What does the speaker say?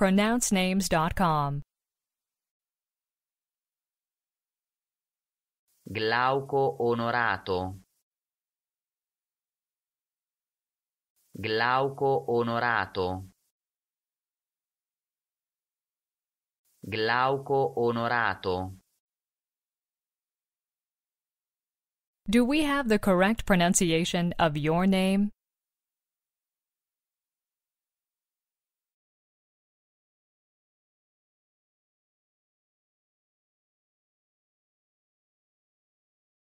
pronouncenames.com. Glauco Onorato. Glauco Onorato. Glauco Onorato. Do we have the correct pronunciation of your name?